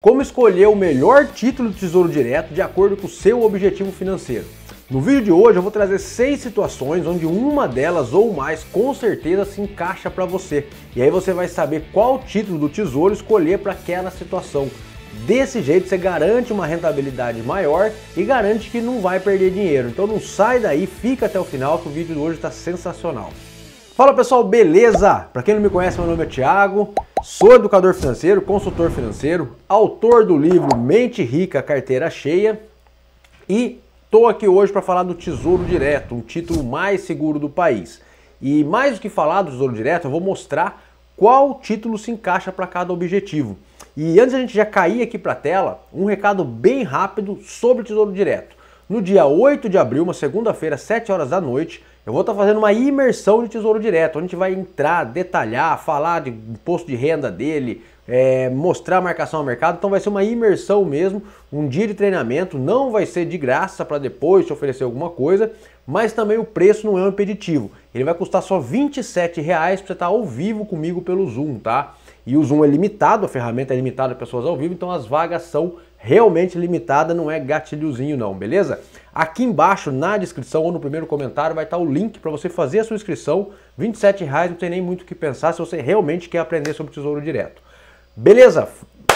Como escolher o melhor título do Tesouro Direto de acordo com o seu objetivo financeiro? No vídeo de hoje eu vou trazer seis situações onde uma delas ou mais com certeza se encaixa para você. E aí você vai saber qual título do Tesouro escolher para aquela situação. Desse jeito você garante uma rentabilidade maior e garante que não vai perder dinheiro. Então não sai daí, fica até o final que o vídeo de hoje está sensacional. Fala pessoal, beleza? Para quem não me conhece, meu nome é Thiago. Sou educador financeiro, consultor financeiro, autor do livro Mente Rica, Carteira Cheia e estou aqui hoje para falar do Tesouro Direto, um título mais seguro do país. E mais do que falar do Tesouro Direto, eu vou mostrar qual título se encaixa para cada objetivo. E antes a gente já cair aqui para a tela, um recado bem rápido sobre o Tesouro Direto. No dia 8 de abril, uma segunda-feira, 7 horas da noite, eu vou estar tá fazendo uma imersão de Tesouro Direto, onde a gente vai entrar, detalhar, falar de imposto de renda dele, é, mostrar a marcação ao mercado. Então vai ser uma imersão mesmo, um dia de treinamento, não vai ser de graça para depois te oferecer alguma coisa, mas também o preço não é um impeditivo. Ele vai custar só R$ 27 para você estar tá ao vivo comigo pelo Zoom, tá? E o Zoom é limitado, a ferramenta é limitada a pessoas ao vivo, então as vagas são limitadas realmente limitada, não é gatilhozinho não, beleza? Aqui embaixo na descrição ou no primeiro comentário vai estar o link para você fazer a sua inscrição, R$27,00, reais, não tem nem muito o que pensar se você realmente quer aprender sobre Tesouro Direto. Beleza?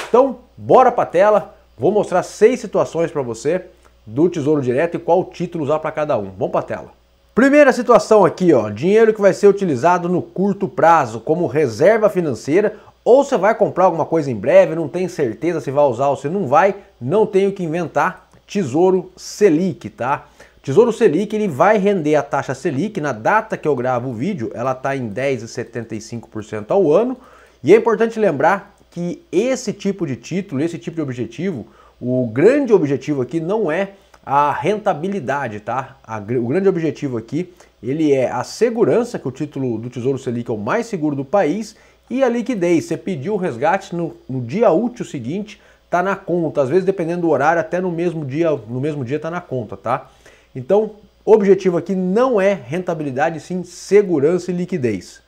Então, bora para a tela, vou mostrar seis situações para você do Tesouro Direto e qual título usar para cada um. Vamos para a tela. Primeira situação aqui, ó, dinheiro que vai ser utilizado no curto prazo como reserva financeira ou você vai comprar alguma coisa em breve, não tem certeza se vai usar ou se não vai, não tenho que inventar Tesouro Selic, tá? Tesouro Selic ele vai render a taxa Selic na data que eu gravo o vídeo, ela está em 10,75% ao ano. E é importante lembrar que esse tipo de título, esse tipo de objetivo, o grande objetivo aqui não é a rentabilidade, tá? A, o grande objetivo aqui ele é a segurança que o título do Tesouro Selic é o mais seguro do país e a liquidez, você pediu o resgate no, no dia útil seguinte, tá na conta. Às vezes, dependendo do horário, até no mesmo dia, no mesmo dia tá na conta, tá? Então, objetivo aqui não é rentabilidade, sim segurança e liquidez.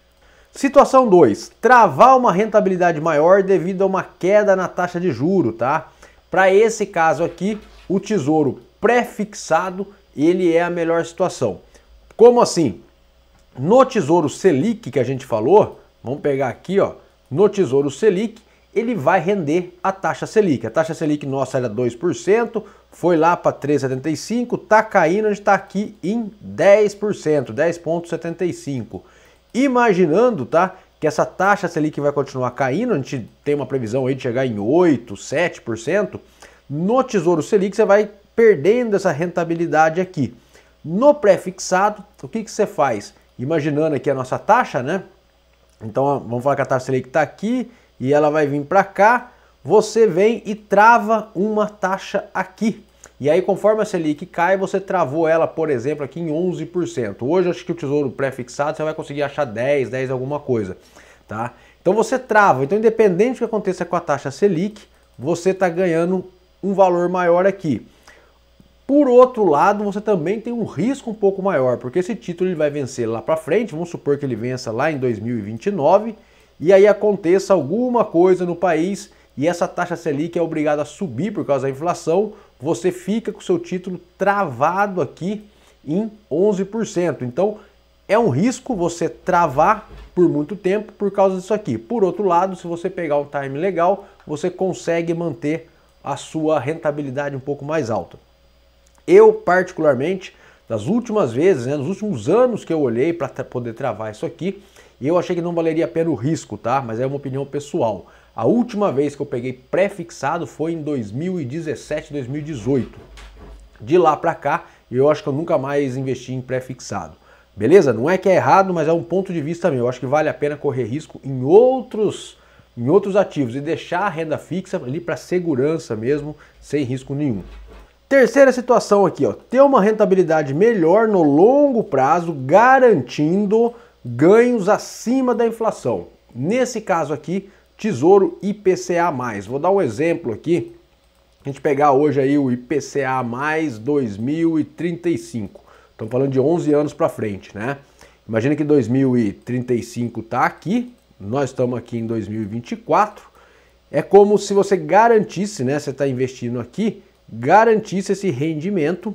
Situação 2, travar uma rentabilidade maior devido a uma queda na taxa de juro, tá? Para esse caso aqui, o tesouro pré-fixado, ele é a melhor situação. Como assim? No tesouro Selic que a gente falou, Vamos pegar aqui, ó, no Tesouro Selic, ele vai render a taxa Selic. A taxa Selic nossa era 2%, foi lá para 3,75, tá caindo, a gente está aqui em 10%, 10,75. Imaginando, tá, que essa taxa Selic vai continuar caindo, a gente tem uma previsão aí de chegar em 8, 7%, no Tesouro Selic você vai perdendo essa rentabilidade aqui. No pré-fixado, o que, que você faz? Imaginando aqui a nossa taxa, né? Então vamos falar que a taxa Selic está aqui e ela vai vir para cá. Você vem e trava uma taxa aqui. E aí, conforme a Selic cai, você travou ela, por exemplo, aqui em 11%. Hoje, acho que o Tesouro pré-fixado você vai conseguir achar 10, 10 alguma coisa, tá? Então você trava. Então, independente do que aconteça com a taxa Selic, você está ganhando um valor maior aqui. Por outro lado, você também tem um risco um pouco maior, porque esse título ele vai vencer lá para frente, vamos supor que ele vença lá em 2029, e aí aconteça alguma coisa no país e essa taxa Selic é obrigada a subir por causa da inflação, você fica com o seu título travado aqui em 11%. Então, é um risco você travar por muito tempo por causa disso aqui. Por outro lado, se você pegar um time legal, você consegue manter a sua rentabilidade um pouco mais alta. Eu, particularmente, das últimas vezes, né, nos últimos anos que eu olhei para poder travar isso aqui, eu achei que não valeria a pena o risco, tá? Mas é uma opinião pessoal. A última vez que eu peguei pré-fixado foi em 2017, 2018. De lá para cá, eu acho que eu nunca mais investi em pré-fixado. Beleza? Não é que é errado, mas é um ponto de vista meu. Eu acho que vale a pena correr risco em outros em outros ativos e deixar a renda fixa ali para segurança mesmo, sem risco nenhum. Terceira situação aqui, ó, ter uma rentabilidade melhor no longo prazo, garantindo ganhos acima da inflação. Nesse caso aqui, Tesouro IPCA+. Vou dar um exemplo aqui. A gente pegar hoje aí o IPCA 2035. Estamos falando de 11 anos para frente, né? Imagina que 2035 está aqui, nós estamos aqui em 2024. É como se você garantisse, né? Você está investindo aqui garantisse esse rendimento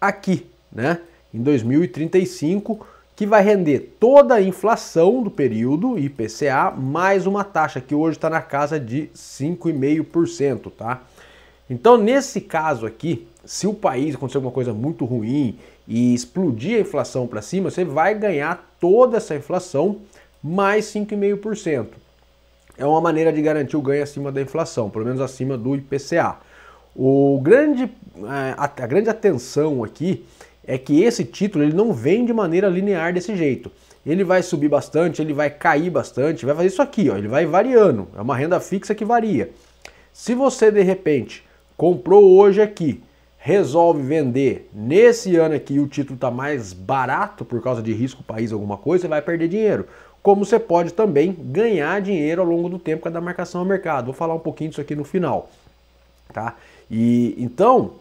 aqui, né? Em 2035, que vai render toda a inflação do período IPCA mais uma taxa que hoje está na casa de 5,5%, tá? Então, nesse caso aqui, se o país acontecer alguma coisa muito ruim e explodir a inflação para cima, você vai ganhar toda essa inflação mais 5,5%. É uma maneira de garantir o ganho acima da inflação, pelo menos acima do IPCA. O grande, é, a grande atenção aqui é que esse título ele não vem de maneira linear desse jeito. Ele vai subir bastante, ele vai cair bastante, vai fazer isso aqui, ó, ele vai variando. É uma renda fixa que varia. Se você de repente comprou hoje aqui, resolve vender nesse ano aqui o título está mais barato por causa de risco país alguma coisa, você vai perder dinheiro. Como você pode também ganhar dinheiro ao longo do tempo com a da marcação ao mercado. Vou falar um pouquinho disso aqui no final, tá? E então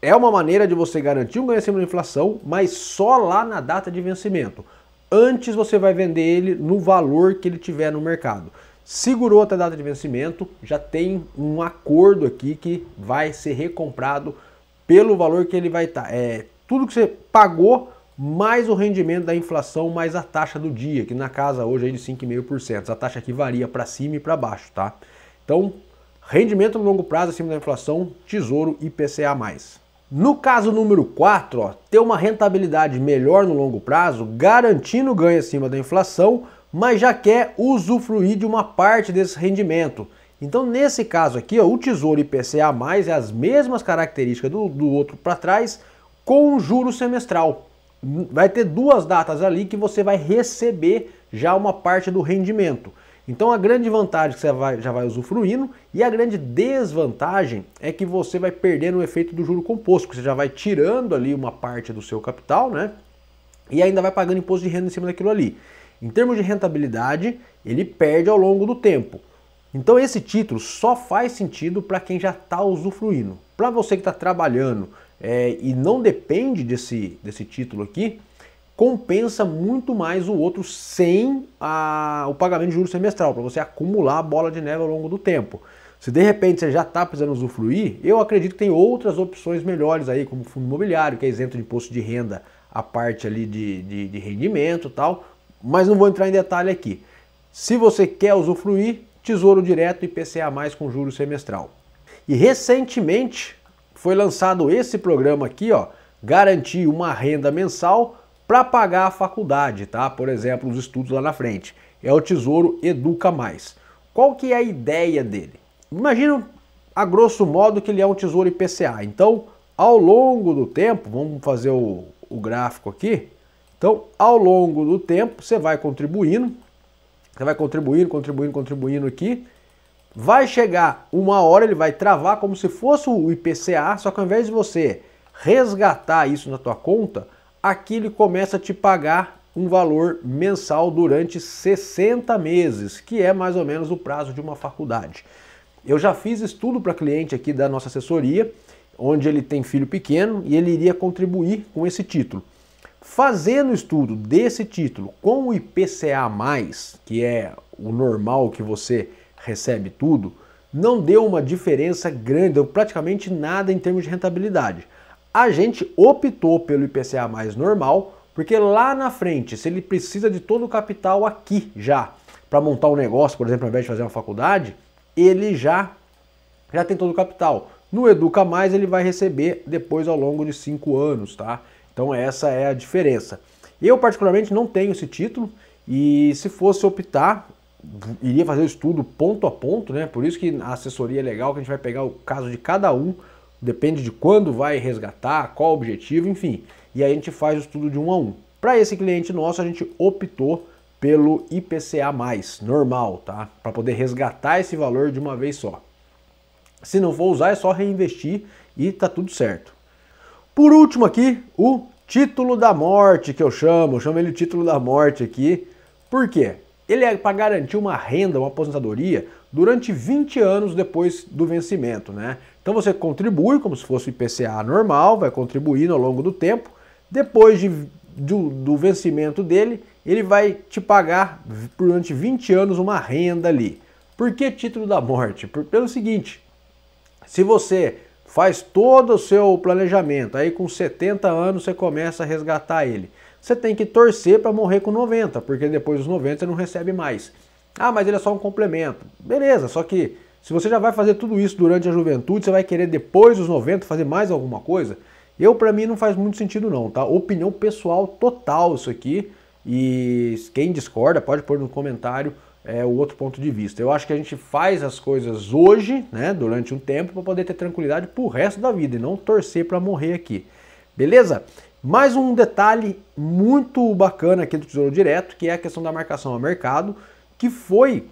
é uma maneira de você garantir um ganho acima da inflação, mas só lá na data de vencimento. Antes você vai vender ele no valor que ele tiver no mercado. Segurou até a data de vencimento, já tem um acordo aqui que vai ser recomprado pelo valor que ele vai estar. Tá. É tudo que você pagou mais o rendimento da inflação mais a taxa do dia, que na casa hoje é de 5,5%. A taxa aqui varia para cima e para baixo, tá? Então, rendimento no longo prazo acima da inflação, tesouro e IPCA+. No caso número 4, ó, ter uma rentabilidade melhor no longo prazo, garantindo ganho acima da inflação, mas já quer usufruir de uma parte desse rendimento. Então, nesse caso aqui, ó, o Tesouro IPCA+, é as mesmas características do, do outro para trás, com juros juro semestral. Vai ter duas datas ali que você vai receber já uma parte do rendimento. Então a grande vantagem que você vai, já vai usufruindo e a grande desvantagem é que você vai perdendo o efeito do juro composto, que você já vai tirando ali uma parte do seu capital, né? E ainda vai pagando imposto de renda em cima daquilo ali. Em termos de rentabilidade, ele perde ao longo do tempo. Então esse título só faz sentido para quem já está usufruindo. Para você que está trabalhando é, e não depende desse, desse título aqui, compensa muito mais o outro sem a, o pagamento de juros semestral, para você acumular a bola de neve ao longo do tempo. Se de repente você já está precisando usufruir, eu acredito que tem outras opções melhores aí, como fundo imobiliário, que é isento de imposto de renda, a parte ali de, de, de rendimento e tal, mas não vou entrar em detalhe aqui. Se você quer usufruir, Tesouro Direto e PCA+, com juros semestral. E recentemente foi lançado esse programa aqui, ó, Garantir uma Renda Mensal para pagar a faculdade, tá? Por exemplo, os estudos lá na frente. É o Tesouro Educa Mais. Qual que é a ideia dele? Imagina a grosso modo que ele é um tesouro IPCA. Então, ao longo do tempo, vamos fazer o, o gráfico aqui. Então, ao longo do tempo, você vai contribuindo, você vai contribuindo, contribuindo, contribuindo aqui. Vai chegar uma hora, ele vai travar como se fosse o IPCA, só que ao invés de você resgatar isso na tua conta, aqui ele começa a te pagar um valor mensal durante 60 meses, que é mais ou menos o prazo de uma faculdade. Eu já fiz estudo para cliente aqui da nossa assessoria, onde ele tem filho pequeno e ele iria contribuir com esse título. Fazendo estudo desse título com o IPCA, que é o normal que você recebe tudo, não deu uma diferença grande, deu praticamente nada em termos de rentabilidade. A gente optou pelo IPCA mais normal, porque lá na frente, se ele precisa de todo o capital aqui já, para montar um negócio, por exemplo, ao invés de fazer uma faculdade, ele já, já tem todo o capital. No Educa Mais ele vai receber depois ao longo de cinco anos, tá? Então essa é a diferença. Eu particularmente não tenho esse título e se fosse optar, iria fazer o estudo ponto a ponto, né? Por isso que a assessoria é legal, que a gente vai pegar o caso de cada um depende de quando vai resgatar, qual o objetivo, enfim. E aí a gente faz o estudo de um a um. Para esse cliente nosso, a gente optou pelo IPCA, normal, tá? Para poder resgatar esse valor de uma vez só. Se não for usar, é só reinvestir e tá tudo certo. Por último aqui, o título da morte que eu chamo, eu chamo ele título da morte aqui. Por quê? Ele é para garantir uma renda, uma aposentadoria durante 20 anos depois do vencimento, né? Então você contribui como se fosse IPCA normal, vai contribuindo ao longo do tempo. Depois de, do, do vencimento dele, ele vai te pagar durante 20 anos uma renda ali. Por que título da morte? Por, pelo seguinte, se você faz todo o seu planejamento, aí com 70 anos você começa a resgatar ele. Você tem que torcer para morrer com 90, porque depois dos 90 você não recebe mais. Ah, mas ele é só um complemento. Beleza, só que se você já vai fazer tudo isso durante a juventude, você vai querer depois dos 90 fazer mais alguma coisa? Eu, para mim, não faz muito sentido não, tá? Opinião pessoal total isso aqui. E quem discorda pode pôr no comentário é, o outro ponto de vista. Eu acho que a gente faz as coisas hoje, né, durante um tempo, para poder ter tranquilidade pro resto da vida e não torcer para morrer aqui. Beleza? Mais um detalhe muito bacana aqui do Tesouro Direto, que é a questão da marcação a mercado, que foi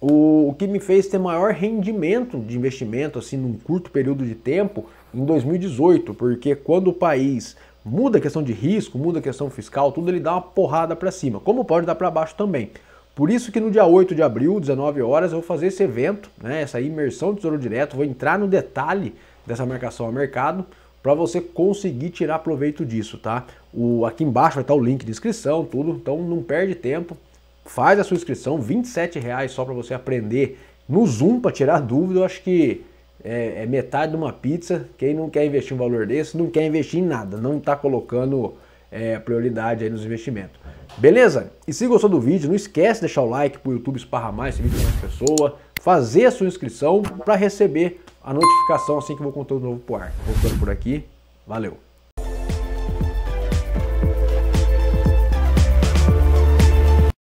o, o que me fez ter maior rendimento de investimento assim num curto período de tempo em 2018, porque quando o país muda a questão de risco, muda a questão fiscal, tudo ele dá uma porrada para cima, como pode dar para baixo também. Por isso que no dia 8 de abril, 19 horas, eu vou fazer esse evento, né, essa imersão de Tesouro Direto, vou entrar no detalhe dessa marcação a mercado para você conseguir tirar proveito disso, tá? O, aqui embaixo vai estar o link de inscrição, tudo, então não perde tempo, faz a sua inscrição, 27 reais só para você aprender no Zoom para tirar dúvida. Eu acho que é, é, metade de uma pizza. Quem não quer investir um valor desse, não quer investir em nada, não está colocando é, prioridade aí nos investimentos. Beleza? E se gostou do vídeo, não esquece de deixar o like para o YouTube esparramar esse vídeo para mais pessoas, fazer a sua inscrição para receber a notificação assim que eu vou conteúdo novo pro ar. Voltando por aqui, valeu!